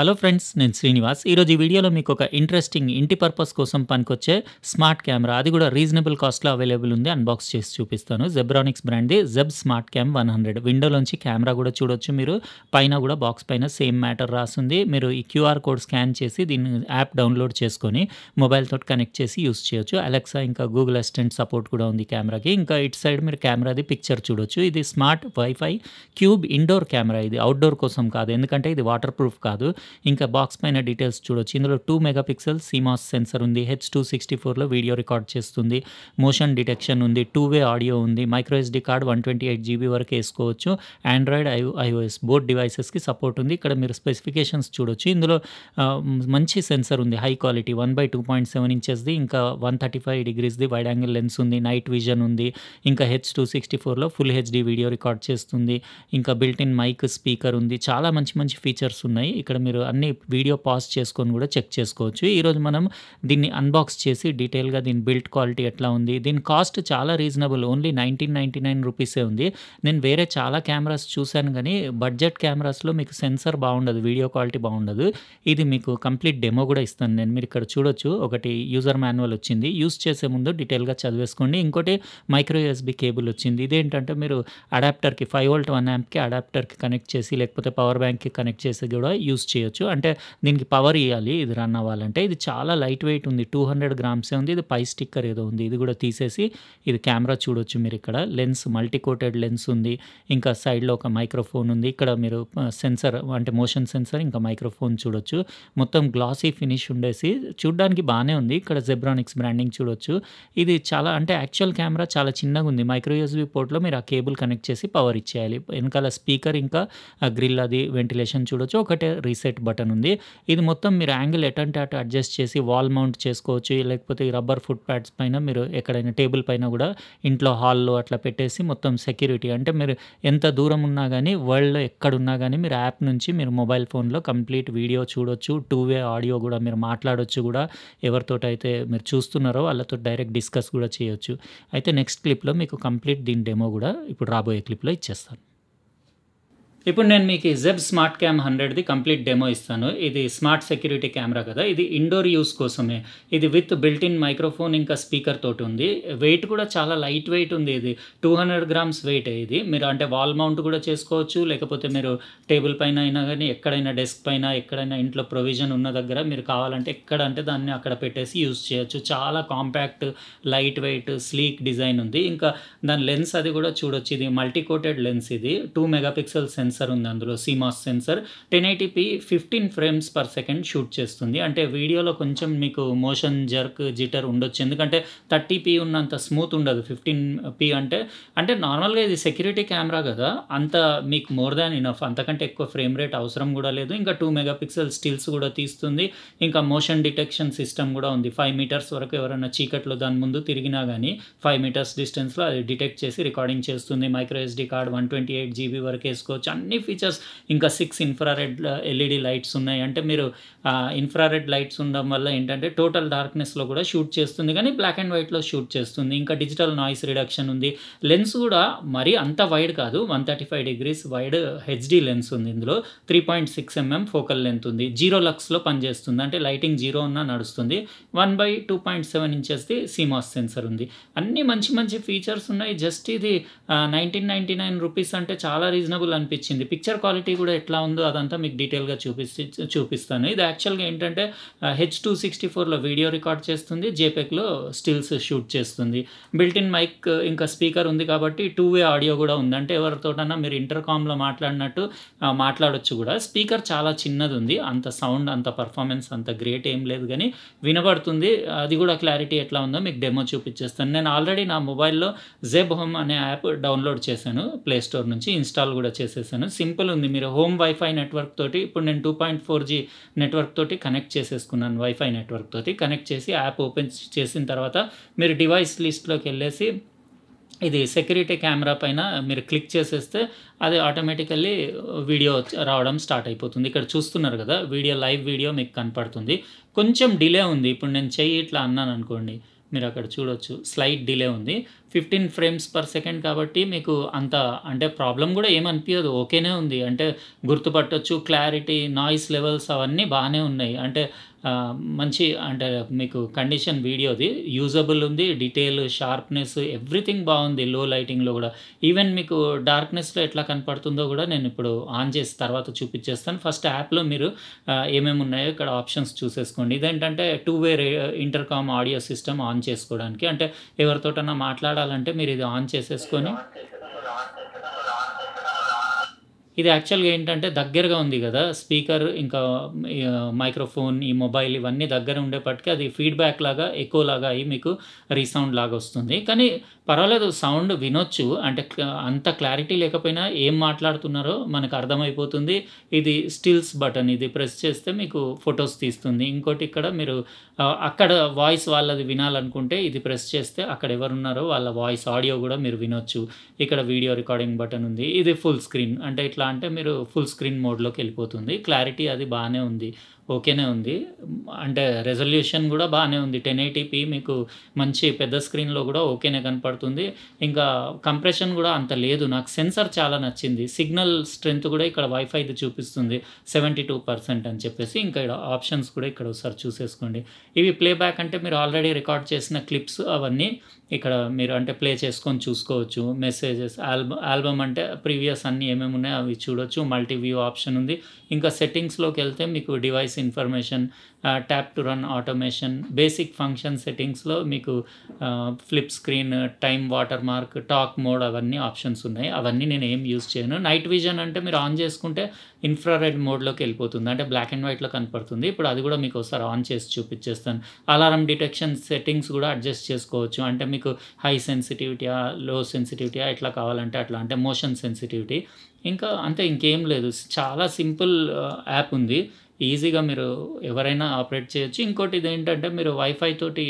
hello friends నేను శ్రీనివాస్ ఈరోజు ఈ వీడియోలో మీకు ఒక ఇంట్రెస్టింగ్ ఇంటి పర్పస్ కోసం పనికొచ్చే స్మార్ట్ కెమెరా అది కూడా రీజనబుల్ కాస్ట్లో అవైలబుల్ ఉంది అన్బాక్స్ చేసి చూపిస్తాను జెబ్రానిక్స్ బ్రాండ్ది Zeb smart cam one hundred విండోలోంచి కెమెరా కూడా చూడొచ్చు మీరు పైన కూడా బాక్స్ పైన సేమ్ మ్యాటర్ రాసింది మీరు ఈ క్యూఆర్ కోడ్ స్కాన్ చేసి దీన్ని యాప్ డౌన్లోడ్ చేసుకొని మొబైల్తో కనెక్ట్ చేసి యూస్ చేయొచ్చు అలెక్సా ఇంకా గూగుల్ అసిస్టెంట్ సపోర్ట్ కూడా ఉంది కెమెరాకి ఇంకా ఇటు సైడ్ మీరు కెమెరాది పిక్చర్ చూడొచ్చు ఇది smart wifi cube indoor camera ఇది అవుట్డోర్ కోసం కాదు ఎందుకంటే ఇది వాటర్ ప్రూఫ్ కాదు ఇంకా బాక్స్ పైన డీటెయిల్స్ చూడొచ్చు ఇందులో two megapixel CMOS sensor ఉంది హెచ్ టూ సిక్స్టీ ఫోర్లో వీడియో రికార్డ్ చేస్తుంది మోషన్ డిటెక్షన్ ఉంది టూ వే ఆడియో ఉంది micro SD card one twenty eight GB వరకు వేసుకోవచ్చు ఆండ్రాయిడ్ ఐ ఐఓఎస్ బోర్డ్ డివైసెస్కి సపోర్ట్ ఉంది ఇక్కడ మీరు స్పెసిఫికేషన్స్ చూడొచ్చు ఇందులో మంచి సెన్సర్ ఉంది high quality one by two point seven ఇంచెస్ది ఇంకా వన్ థర్టీ ఫైవ్ డిగ్రీస్ది వైడ్ యాంగిల్ లెన్స్ ఉంది నైట్ విజన్ ఉంది ఇంకా హెచ్ టూ సిక్స్టీ ఫోర్లో ఫుల్ హెచ్డి వీడియో రికార్డ్ చేస్తుంది ఇంకా బిల్ట్ ఇన్ మైక్ స్పీకర్ ఉంది చాలా మంచి మంచి ఫీచర్స్ ఉన్నాయి ఇక్కడ మీరు మీరు అన్ని వీడియో పాస్ చేసుకొని కూడా చెక్ చేసుకోవచ్చు ఈరోజు మనం దీన్ని అన్బాక్స్ చేసి డీటెయిల్గా దీని బిల్డ్ క్వాలిటీ ఎట్లా ఉంది దీని కాస్ట్ చాలా reasonable only nineteen ninety nine రూపీసే ఉంది నేను వేరే చాలా కెమెరాస్ చూశాను కానీ బడ్జెట్ కెమెరాస్లో మీకు సెన్సర్ బాగుండదు వీడియో క్వాలిటీ బాగుండదు ఇది మీకు కంప్లీట్ డెమో కూడా ఇస్తాను నేను మీరు ఇక్కడ చూడొచ్చు ఒకటి యూజర్ మాన్యువల్ వచ్చింది యూస్ చేసే ముందు డీటెయిల్గా చదివేసుకోండి ఇంకోటి మైక్రో యూఎస్బీ కేబుల్ వచ్చింది ఇదేంటంటే మీరు అడాప్టర్కి ఫైవ్ వోల్ట్ వన్ యాంప్కి అడాప్టర్కి కనెక్ట్ చేసి లేకపోతే పవర్ బ్యాంక్కి కనెక్ట్ చేసి కూడా యూస్ చేయొచ్చు చేయొచ్చు అంటే దీనికి పవర్ ఇవ్వాలి ఇది రన్ అవ్వాలంటే ఇది చాలా లైట్ వెయిట్ ఉంది టూ హండ్రెడ్ గ్రామ్సే ఉంది ఇది పై స్టిక్కర్ ఏదో ఉంది ఇది కూడా తీసేసి ఇది కెమెరా చూడొచ్చు మీరు ఇక్కడ లెన్స్ మల్టీ కోటెడ్ లెన్స్ ఉంది ఇంకా సైడ్లో ఒక మైక్రోఫోన్ ఉంది ఇక్కడ మీరు సెన్సర్ అంటే మోషన్ సెన్సర్ ఇంకా మైక్రోఫోన్ చూడొచ్చు మొత్తం గ్లాసీ ఫినిష్ ఉండేసి చూడడానికి బాగానే ఉంది ఇక్కడ జెబ్రానిక్స్ బ్రాండింగ్ చూడొచ్చు ఇది చాలా అంటే యాక్చువల్ కెమెరా చాలా చిన్నగా ఉంది మైక్రో యూఎస్బీ పోర్ట్లో మీరు ఆ కేబుల్ కనెక్ట్ చేసి పవర్ ఇచ్చేయాలి వెనకాల స్పీకర్ ఇంకా గ్రిల్ అది వెంటిలేషన్ చూడొచ్చు ఒకటే రీసెట్ రీసెట్ బటన్ ఉంది ఇది మొత్తం మీరు యాంగిల్ ఎటంటే అటు అడ్జస్ట్ చేసి వాల్ మౌంట్ చేసుకోవచ్చు లేకపోతే ఈ రబ్బర్ ఫుట్ ప్యాడ్స్ పైన మీరు ఎక్కడైనా టేబుల్ పైన కూడా ఇంట్లో హాల్లో అట్లా పెట్టేసి మొత్తం సెక్యూరిటీ అంటే మీరు ఎంత దూరం ఉన్నా కానీ వరల్డ్లో ఎక్కడున్నా కానీ మీరు యాప్ నుంచి మీరు మొబైల్ ఫోన్లో కంప్లీట్ వీడియో చూడొచ్చు టూ వే ఆడియో కూడా మీరు మాట్లాడొచ్చు కూడా ఎవరితో అయితే మీరు చూస్తున్నారో వాళ్ళతో డైరెక్ట్ డిస్కస్ కూడా చేయొచ్చు అయితే నెక్స్ట్ క్లిప్లో మీకు కంప్లీట్ దీని డెమో కూడా ఇప్పుడు రాబోయే క్లిప్లో ఇచ్చేస్తాను ఇప్పుడు నేను మీకు ఈ జెబ్ స్మార్ట్ క్యామ్ హండ్రెడ్ది కంప్లీట్ డెమో ఇస్తాను ఇది స్మార్ట్ సెక్యూరిటీ కెమెరా కదా ఇది ఇండోర్ యూస్ కోసమే ఇది విత్ బిల్ట్ ఇన్ మైక్రోఫోన్ ఇంకా స్పీకర్ తోటి ఉంది వెయిట్ కూడా చాలా లైట్ వెయిట్ ఉంది ఇది టూ హండ్రెడ్ గ్రామ్స్ వెయిట్ ఇది మీరు అంటే వాల్ మౌంట్ కూడా చేసుకోవచ్చు లేకపోతే మీరు టేబుల్ పైన అయినా కానీ ఎక్కడైనా డెస్క్ పైన ఎక్కడైనా ఇంట్లో ప్రొవిజన్ ఉన్న దగ్గర మీరు కావాలంటే ఎక్కడ అంటే దాన్ని అక్కడ పెట్టేసి యూజ్ చేయొచ్చు చాలా compact light weight sleek design ఉంది ఇంకా దాని లెన్స్ అది కూడా చూడొచ్చు ఇది మల్టీ కోటెడ్ లెన్స్ ఇది two megapixel sense sensor ఉంది అందులో CMOS sensor ten eighty p fifteen frames per second shoot చేస్తుంది అంటే వీడియోలో కొంచెం మీకు మోషన్ జర్క్ జిటర్ ఉండొచ్చు ఎందుకంటే థర్టీ పీ ఉన్నంత స్మూత్ ఉండదు ఫిఫ్టీన్ పీ అంటే అంటే నార్మల్గా ఇది సెక్యూరిటీ కెమెరా కదా అంత మీకు మోర్ దాన్ ఇనఫ్ అంతకంటే ఎక్కువ ఫ్రేమ్ రేట్ అవసరం కూడా లేదు ఇంకా టూ మెగాపిక్సెల్ స్టిల్స్ కూడా తీస్తుంది ఇంకా మోషన్ డిటెక్షన్ సిస్టమ్ కూడా ఉంది ఫైవ్ మీటర్స్ వరకు ఎవరైనా చీకట్లో దాని ముందు తిరిగినా కానీ ఫైవ్ మీటర్స్ డిస్టెన్స్లో అది డిటెక్ట్ చేసి రికార్డింగ్ చేస్తుంది micro SD card one twenty eight GB వరకు వేసుకోవచ్చు అన్ని ఫీచర్స్ ఇంకా సిక్స్ ఇన్ఫ్రారెడ్ ఎల్ఈడి లైట్స్ ఉన్నాయి అంటే మీరు ఇన్ఫ్రారెడ్ లైట్స్ ఉండడం వల్ల ఏంటంటే టోటల్ డార్క్నెస్లో కూడా షూట్ చేస్తుంది కానీ బ్లాక్ అండ్ వైట్లో షూట్ చేస్తుంది ఇంకా డిజిటల్ నాయిస్ రిడక్షన్ ఉంది లెన్స్ కూడా మరీ అంత వైడ్ కాదు one thirty five degrees wide HD lens ఉంది ఇందులో three point six mm focal length ఉంది జీరో లక్స్లో పనిచేస్తుంది అంటే లైటింగ్ జీరో ఉన్నా నడుస్తుంది one by two point seven ఇంచెస్ది సీమాస్ సెన్సర్ ఉంది అన్ని మంచి మంచి ఫీచర్స్ ఉన్నాయి జస్ట్ ఇది నైన్టీన్ నైన్టీ నైన్ రూపీస్ అంటే చాలా రీజనబుల్ అనిపించింది ఇచ్చింది పిక్చర్ క్వాలిటీ కూడా ఎట్లా ఉందో అదంతా మీకు డీటెయిల్గా చూపిస్తే చూపిస్తాను ఇది యాక్చువల్గా ఏంటంటే హెచ్ టూ సిక్స్టీ ఫోర్లో వీడియో రికార్డ్ చేస్తుంది జేపెక్లో స్టిల్స్ షూట్ చేస్తుంది బిల్టిన్ మైక్ ఇంకా స్పీకర్ ఉంది కాబట్టి టూ వే ఆడియో కూడా ఉంది అంటే ఎవరితోటన్నా మీరు ఇంటర్కామ్లో మాట్లాడినట్టు మాట్లాడొచ్చు కూడా స్పీకర్ చాలా చిన్నది ఉంది అంత సౌండ్ అంత పర్ఫార్మెన్స్ అంత గ్రేట్ ఏం లేదు కానీ వినబడుతుంది అది కూడా క్లారిటీ ఎట్లా ఉందో మీకు డెమో చూపించేస్తాను నేను ఆల్రెడీ నా మొబైల్లో జెబ్ హోమ్ అనే యాప్ డౌన్లోడ్ చేశాను ప్లే స్టోర్ నుంచి ఇన్స్టాల్ కూడా చేసేసాను చూపిస్తాను సింపుల్ ఉంది మీరు హోమ్ వైఫై నెట్వర్క్ తోటి ఇప్పుడు నేను two point four G network తోటి కనెక్ట్ చేసేసుకున్నాను వైఫై నెట్వర్క్ తోటి కనెక్ట్ చేసి యాప్ ఓపెన్ చేసిన తర్వాత మీరు డివైస్ లిస్ట్లోకి వెళ్ళేసి ఇది సెక్యూరిటీ కెమెరా పైన మీరు క్లిక్ చేసేస్తే అది ఆటోమేటికల్లీ వీడియో రావడం స్టార్ట్ అయిపోతుంది ఇక్కడ చూస్తున్నారు కదా వీడియో లైవ్ వీడియో మీకు కనపడుతుంది కొంచెం డిలే ఉంది ఇప్పుడు నేను చెయ్యి ఇట్లా అన్నాను అనుకోండి మీరు అక్కడ చూడొచ్చు స్లైట్ డిలే ఉంది ఫిఫ్టీన్ ఫ్రేమ్స్ పర్ సెకండ్ కాబట్టి మీకు అంత అంటే ప్రాబ్లం కూడా ఏమనిపించదు ఓకేనే ఉంది అంటే గుర్తుపట్టొచ్చు క్లారిటీ నాయిస్ లెవెల్స్ అవన్నీ బాగానే ఉన్నాయి అంటే మంచి అంటే మీకు కండిషన్ వీడియోది యూజబుల్ ఉంది డీటెయిల్ షార్ప్నెస్ ఎవ్రీథింగ్ బాగుంది లో లైటింగ్లో కూడా ఈవెన్ మీకు డార్క్నెస్లో ఎట్లా కనపడుతుందో కూడా నేను ఇప్పుడు ఆన్ చేసి తర్వాత చూపించేస్తాను ఫస్ట్ యాప్లో మీరు ఏమేమి ఉన్నాయో ఇక్కడ ఆప్షన్స్ చూసేసుకోండి ఇదేంటంటే two way intercom audio system on చేసుకోవడానికి అంటే ఎవరితోటన్నా మాట్లాడాలంటే మీరు ఇది ఆన్ చేసేసుకొని ఇది యాక్చువల్గా ఏంటంటే దగ్గరగా ఉంది కదా స్పీకర్ ఇంకా మైక్రోఫోన్ ఈ మొబైల్ ఇవన్నీ దగ్గర ఉండేపటికి అది ఫీడ్బ్యాక్ లాగా ఎక్కువ లాగా అయ్యి మీకు రీసౌండ్ లాగా వస్తుంది కానీ పర్వాలేదు సౌండ్ వినొచ్చు అంటే అంత క్లారిటీ లేకపోయినా ఏం మాట్లాడుతున్నారో మనకు అర్థమైపోతుంది ఇది స్టిల్స్ బటన్ ఇది ప్రెస్ చేస్తే మీకు ఫొటోస్ తీస్తుంది ఇంకోటి ఇక్కడ మీరు అక్కడ వాయిస్ వాళ్ళది వినాలనుకుంటే ఇది ప్రెస్ చేస్తే అక్కడ ఎవరున్నారో వాళ్ళ వాయిస్ ఆడియో కూడా మీరు వినొచ్చు ఇక్కడ వీడియో రికార్డింగ్ బటన్ ఉంది ఇది ఫుల్ స్క్రీన్ అంటే ఇట్లా అంటే మీరు ఫుల్ స్క్రీన్ మోడ్లోకి వెళ్ళిపోతుంది క్లారిటీ అది బాగానే ఉంది ఓకేనే ఉంది అంటే రెజల్యూషన్ కూడా బాగానే ఉంది టెన్ ఎయిటీపీ మీకు మంచి పెద్ద స్క్రీన్లో కూడా ఓకేనే కనపడుతుంది ఇంకా కంప్రెషన్ కూడా అంత లేదు నాకు సెన్సర్ చాలా నచ్చింది సిగ్నల్ స్ట్రెంత్ కూడా ఇక్కడ వైఫైది చూపిస్తుంది సెవెంటీ టూ పర్సెంట్ అని చెప్పేసి ఇంకా ఇక్కడ ఆప్షన్స్ కూడా ఇక్కడ ఒకసారి చూసేసుకోండి ఇవి ప్లేబ్యాక్ అంటే మీరు ఆల్రెడీ రికార్డ్ చేసిన క్లిప్స్ అవన్నీ ఇక్కడ మీరు అంటే ప్లే చేసుకొని చూసుకోవచ్చు మెసేజెస్ ఆల్బమ్ ఆల్బమ్ అంటే ప్రీవియస్ అన్నీ ఏమేమి ఉన్నాయో అవి చూడొచ్చు మల్టీ వ్యూ ఆప్షన్ ఉంది ఇంకా సెట్టింగ్స్లోకి వెళ్తే మీకు device information tap to run automation basic function సెట్టింగ్స్లో మీకు flip screen time watermark talk mode అవన్నీ ఆప్షన్స్ ఉన్నాయి అవన్నీ నేను ఏం యూజ్ చేయను నైట్ విజన్ అంటే మీరు ఆన్ చేసుకుంటే ఇన్ఫ్రారెడ్ మోడ్లోకి వెళ్ళిపోతుంది అంటే బ్లాక్ అండ్ వైట్లో కనపడుతుంది ఇప్పుడు అది కూడా మీకు ఒకసారి ఆన్ చేసి చూపించేస్తాను అలారం డిటెక్షన్ సెట్టింగ్స్ కూడా అడ్జస్ట్ చేసుకోవచ్చు అంటే మీకు హై సెన్సిటివిటీయా లో సెన్సిటివిటీయా ఎట్లా కావాలంటే అట్లా అంటే మోషన్ సెన్సిటివిటీ ఇంకా అంటే ఇంకేం లేదు చాలా సింపుల్ యాప్ uh, ఉంది ఈజీగా మీరు ఎవరైనా ఆపరేట్ చేయొచ్చు ఇంకోటి ఇది ఏంటంటే మీరు వైఫై తోటి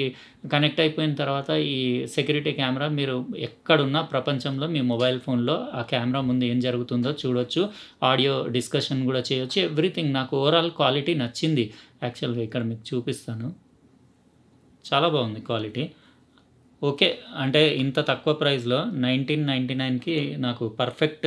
కనెక్ట్ అయిపోయిన తర్వాత ఈ సెక్యూరిటీ కెమెరా మీరు ఎక్కడున్నా ప్రపంచంలో మీ మొబైల్ ఫోన్లో ఆ కెమెరా ముందు ఏం జరుగుతుందో చూడొచ్చు ఆడియో డిస్కషన్ కూడా చేయొచ్చు ఎవ్రీథింగ్ నాకు ఓవరాల్ క్వాలిటీ నచ్చింది యాక్చువల్గా ఇక్కడ మీకు చూపిస్తాను చాలా బాగుంది క్వాలిటీ ఓకే అంటే ఇంత తక్కువ ప్రైస్లో నైన్టీన్ నైంటీ నైన్కి నాకు పర్ఫెక్ట్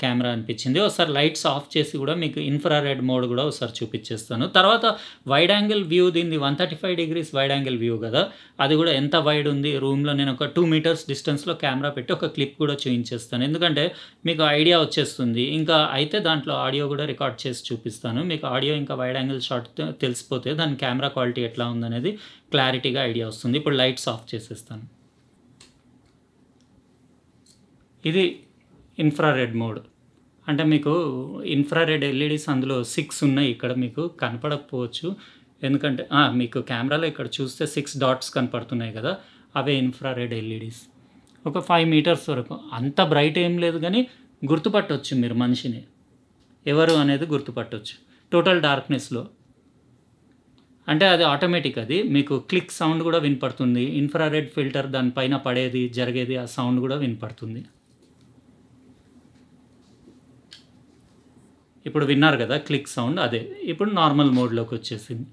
కెమెరా అనిపించింది ఒకసారి లైట్స్ ఆఫ్ చేసి కూడా మీకు ఇన్ఫ్రారెడ్ మోడ్ కూడా ఒకసారి చూపించేస్తాను తర్వాత వైడ్ యాంగిల్ వ్యూ దీన్ని one thirty five degrees wide angle view కదా అది కూడా ఎంత వైడ్ ఉంది రూమ్లో నేను ఒక టూ మీటర్స్ డిస్టెన్స్లో కెమెరా పెట్టి ఒక క్లిప్ కూడా చూపించేస్తాను ఎందుకంటే మీకు ఐడియా వచ్చేస్తుంది ఇంకా అయితే దాంట్లో ఆడియో కూడా రికార్డ్ చేసి చూపిస్తాను మీకు ఆడియో ఇంకా వైడ్ యాంగిల్ షాట్ తెలిసిపోతే దాని కెమెరా క్వాలిటీ ఎట్లా ఉందనేది క్లారిటీగా ఐడియా వస్తుంది ఇప్పుడు లైట్స్ ఆఫ్ చేసేస్తాను ఇది ఇన్ఫ్రారెడ్ మోడ్ అంటే మీకు ఇన్ఫ్రారెడ్ ఎల్ఈడీస్ అందులో సిక్స్ ఉన్నాయి ఇక్కడ మీకు కనపడకపోవచ్చు ఎందుకంటే మీకు కెమెరాలో ఇక్కడ చూస్తే సిక్స్ డాట్స్ కనపడుతున్నాయి కదా అవే ఇన్ఫ్రారెడ్ ఎల్ఈడీస్ ఒక ఫైవ్ మీటర్స్ వరకు అంత బ్రైట్ ఏం లేదు కానీ గుర్తుపట్టవచ్చు మీరు మనిషిని ఎవరు అనేది గుర్తుపట్టవచ్చు టోటల్ డార్క్నెస్లో అంటే అది ఆటోమేటిక్ అది మీకు క్లిక్ సౌండ్ కూడా వినపడుతుంది ఇన్ఫ్రారెడ్ ఫిల్టర్ దానిపైన పడేది జరిగేది ఆ సౌండ్ కూడా వినపడుతుంది ఇప్పుడు విన్నారు కదా క్లిక్ సౌండ్ అదే ఇప్పుడు నార్మల్ మోడ్లోకి వచ్చేసింది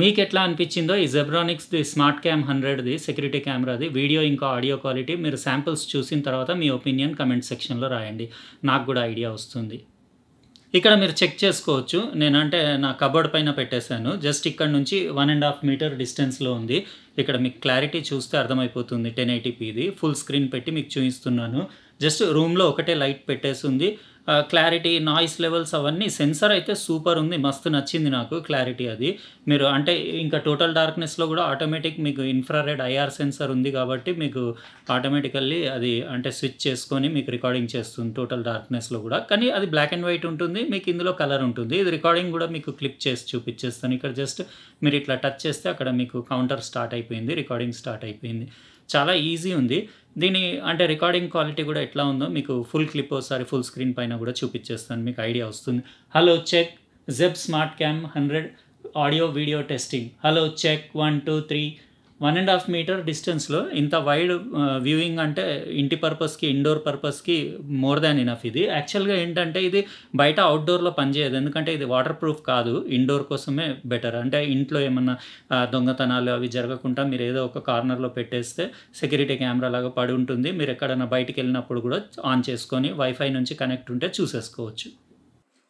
మీకు ఎట్లా అనిపించిందో ఈ జెబ్రానిక్స్ది స్మార్ట్ క్యామ్ హండ్రెడ్ది సెక్యూరిటీ కెమెరాది వీడియో ఇంకా ఆడియో క్వాలిటీ మీరు శాంపిల్స్ చూసిన తర్వాత మీ ఒపీనియన్ కమెంట్ సెక్షన్లో రాయండి నాకు కూడా ఐడియా వస్తుంది ఇక్కడ మీరు చెక్ చేసుకోవచ్చు నేనంటే నా కబోర్డ్ పైన పెట్టేశాను జస్ట్ ఇక్కడ నుంచి వన్ అండ్ హాఫ్ మీటర్ డిస్టెన్స్లో ఉంది ఇక్కడ మీకు క్లారిటీ చూస్తే అర్థమైపోతుంది టెన్ ఎయిటీపీది ఫుల్ స్క్రీన్ పెట్టి మీకు చూపిస్తున్నాను జస్ట్ రూమ్లో ఒకటే లైట్ పెట్టేసి ఉంది క్లారిటీ నాయిస్ లెవెల్స్ అవన్నీ సెన్సర్ అయితే సూపర్ ఉంది మస్తు నచ్చింది నాకు క్లారిటీ అది మీరు అంటే ఇంకా టోటల్ డార్క్నెస్లో కూడా ఆటోమేటిక్ మీకు ఇన్ఫ్రారెడ్ ఐఆర్ సెన్సర్ ఉంది కాబట్టి మీకు ఆటోమేటికల్లీ అది అంటే స్విచ్ చేసుకొని మీకు రికార్డింగ్ చేస్తుంది టోటల్ డార్క్నెస్లో కూడా కానీ అది బ్లాక్ అండ్ వైట్ ఉంటుంది మీకు ఇందులో కలర్ ఉంటుంది ఇది రికార్డింగ్ కూడా మీకు క్లిక్ చేసి చూపించేస్తాను ఇక్కడ జస్ట్ మీరు ఇట్లా టచ్ చేస్తే అక్కడ మీకు కౌంటర్ స్టార్ట్ అయిపోయింది రికార్డింగ్ స్టార్ట్ అయిపోయింది చాలా ఈజీ ఉంది దీని అంటే రికార్డింగ్ క్వాలిటీ కూడా ఎట్లా ఉందో మీకు ఫుల్ క్లిప్ ఒకసారి ఫుల్ స్క్రీన్ పైన కూడా చూపించేస్తాను మీకు ఐడియా వస్తుంది hello check Zeb smart cam hundred audio video testing hello check one two three one and half meter డిస్టెన్స్లో ఇంత వైడ్ వ్యూయింగ్ అంటే ఇంటి పర్పస్కి ఇండోర్ పర్పస్కి మోర్ దాన్ ఇనఫ్ ఇది యాక్చువల్గా ఏంటంటే ఇది బయట అవుట్డోర్లో పనిచేయదు ఎందుకంటే ఇది వాటర్ ప్రూఫ్ కాదు ఇండోర్ కోసమే బెటర్ అంటే ఇంట్లో ఏమన్నా దొంగతనాలు అవి జరగకుండా మీరు ఏదో ఒక కార్నర్లో పెట్టేస్తే సెక్యూరిటీ కెమెరా లాగా పడి ఉంటుంది మీరు ఎక్కడైనా బయటికి వెళ్ళినప్పుడు కూడా ఆన్ చేసుకొని వైఫై నుంచి కనెక్ట్ ఉంటే చూసేసుకోవచ్చు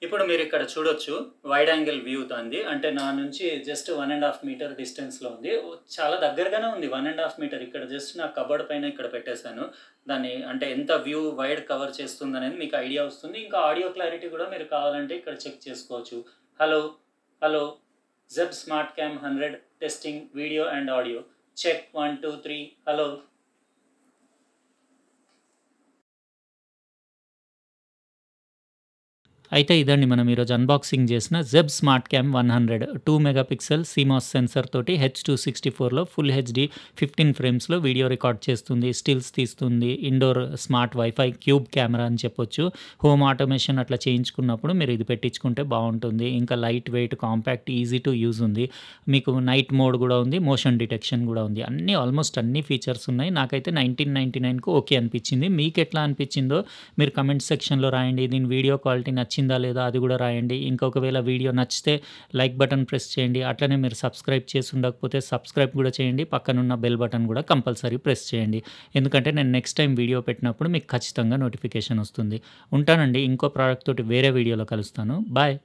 ఇప్పుడు మీరు ఇక్కడ చూడొచ్చు వైడ్ యాంగిల్ వ్యూ అంది అంటే నా నుంచి just one and half meter డిస్టెన్స్లో ఉంది చాలా దగ్గరగానే ఉంది వన్ అండ్ హాఫ్ మీటర్ ఇక్కడ జస్ట్ నా కబర్డ్ పైన ఇక్కడ పెట్టేశాను దాన్ని అంటే ఎంత వ్యూ వైడ్ కవర్ చేస్తుంది అనేది మీకు ఐడియా వస్తుంది ఇంకా ఆడియో క్లారిటీ కూడా మీరు కావాలంటే ఇక్కడ చెక్ చేసుకోవచ్చు hello hello Zeb smart cam hundred testing video and audio check one two three hello అయితే ఇదండి మనం ఈరోజు అన్బాక్సింగ్ చేసిన Zeb smart cam one hundred two megapixel CMOS sensor తోటి హెచ్ టూ సిక్స్టీ ఫోర్లో ఫుల్ హెచ్డి ఫిఫ్టీన్ ఫ్రేమ్స్లో video record చేస్తుంది stills తీస్తుంది indoor smart wifi cube camera అని చెప్పొచ్చు హోమ్ ఆటోమేషన్ అట్లా చేయించుకున్నప్పుడు మీరు ఇది పెట్టించుకుంటే బాగుంటుంది ఇంకా light weight compact easy to use ఉంది మీకు నైట్ మోడ్ కూడా ఉంది మోషన్ డిటెక్షన్ కూడా ఉంది అన్నీ ఆల్మోస్ట్ అన్ని ఫీచర్స్ ఉన్నాయి నాకైతే నైన్టీన్ నైన్టీ నైన్కు ఓకే అనిపించింది మీకు ఎట్లా అనిపించిందో మీరు కమెంట్ సెక్షన్లో రాయండి దీని వీడియో క్వాలిటీ నచ్చింది నచ్చిందా లేదా అది కూడా రాయండి ఇంకొకవేళ వీడియో నచ్చితే లైక్ బటన్ ప్రెస్ చేయండి అట్లనే మీరు సబ్స్క్రైబ్ చేసి ఉండకపోతే సబ్స్క్రైబ్ కూడా చేయండి పక్కనున్న బెల్ బటన్ కూడా కంపల్సరీ ప్రెస్ చేయండి ఎందుకంటే నేను నెక్స్ట్ టైం వీడియో పెట్టినప్పుడు మీకు ఖచ్చితంగా నోటిఫికేషన్ వస్తుంది ఉంటానండి ఇంకో ప్రోడక్ట్ తోటి వేరే వీడియోలో కలుస్తాను బాయ్